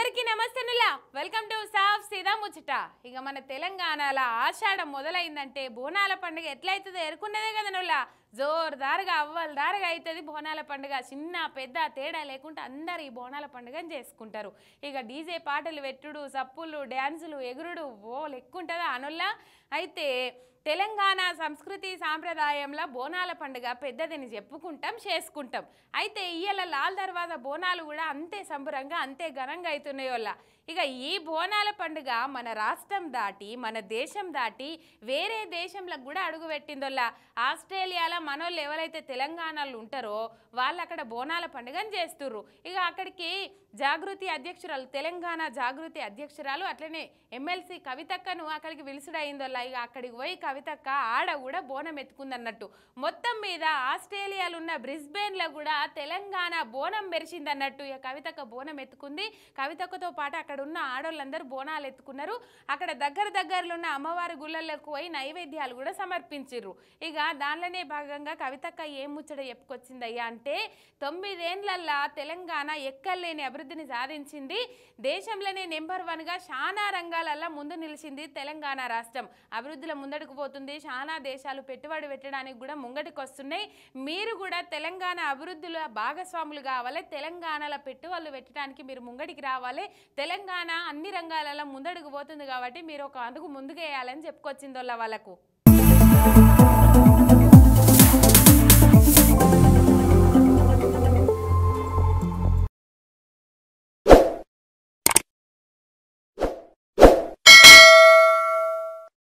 అందరికీ నుల welcome to సాఫ్ సీదా ముచ్చట ఇక మన తెలంగాణలో ఆషాఢం మొదలైందంటే బోనాల పండుగ ఎట్లయితుందో ఎరుకున్నదే కదా నువ్వులా జోరుదారుగా అవ్వలదారుగా అవుతుంది బోనాల పండుగ చిన్న పెద్ద తేడా లేకుండా అందరు ఈ బోనాల పండుగని చేసుకుంటారు ఇక డీజే పాటలు పెట్టుడు సప్పులు డ్యాన్సులు ఎగురుడు ఓ లెక్కుంటుందా అనుల్లా అయితే తెలంగాణ సంస్కృతి సాంప్రదాయంలో బోనాల పండుగ పెద్దదని చెప్పుకుంటాం చేసుకుంటాం అయితే ఇయ్యాల లాల్ దర్వాజా బోనాలు కూడా అంతే సంబరంగా అంతే ఘనంగా వల్ల ఇక ఈ బోనాల పండుగ మన రాష్ట్రం దాటి మన దేశం దాటి వేరే దేశంలకు కూడా అడుగుపెట్టిందోళ్ళ ఆస్ట్రేలియాలో మనోళ్ళు ఎవరైతే తెలంగాణలో ఉంటారో వాళ్ళు అక్కడ బోనాల పండుగని చేస్తుర్రు ఇక అక్కడికి జాగృతి అధ్యక్షురాలు తెలంగాణ జాగృతి అధ్యక్షురాలు అట్లనే ఎమ్మెల్సీ కవితక్కను అక్కడికి విలుసుడైందోళ్ళ ఇక అక్కడికి పోయి కవితక్క ఆడ కూడా బోనం ఎత్తుకుందన్నట్టు మొత్తం మీద ఆస్ట్రేలియాలున్న బ్రిస్బెన్లో కూడా తెలంగాణ బోనం మెరిచిందన్నట్టు ఇక కవితక్క బోనం ఎత్తుకుంది కవితక్కతో పాటు అక్కడ ఉన్న ఆడోళ్ళందరూ బోనాలు ఎత్తుకున్నారు అక్కడ దగ్గర దగ్గరలో ఉన్న అమ్మవారి గుళ్ళలకు పోయి నైవేద్యాలు కూడా సమర్పించారు ఇక దానిలోనే భాగంగా కవితక్క ఏం ముచ్చట చెప్పుకొచ్చిందయ్యా అంటే తొమ్మిదేండ్లల్లా తెలంగాణ ఎక్కలేని అభివృద్ధిని సాధించింది దేశంలోనే నెంబర్ వన్గా చాలా రంగాలల్లా ముందు నిలిచింది తెలంగాణ రాష్ట్రం అభివృద్ధిలో ముందడుగు దూసుకుపోతుంది చాలా దేశాలు పెట్టుబడి పెట్టడానికి కూడా ముంగటికొస్తున్నాయి మీరు కూడా తెలంగాణ అభివృద్ధిలో భాగస్వాములు కావాలి తెలంగాణలో పెట్టుబడులు పెట్టడానికి మీరు ముంగటికి రావాలి తెలంగాణ అన్ని రంగాలలో ముందడుగు పోతుంది కాబట్టి మీరు ఒక ముందుకు ముందుకేయాలని చెప్పుకొచ్చిందోళ్ళ వాళ్ళకు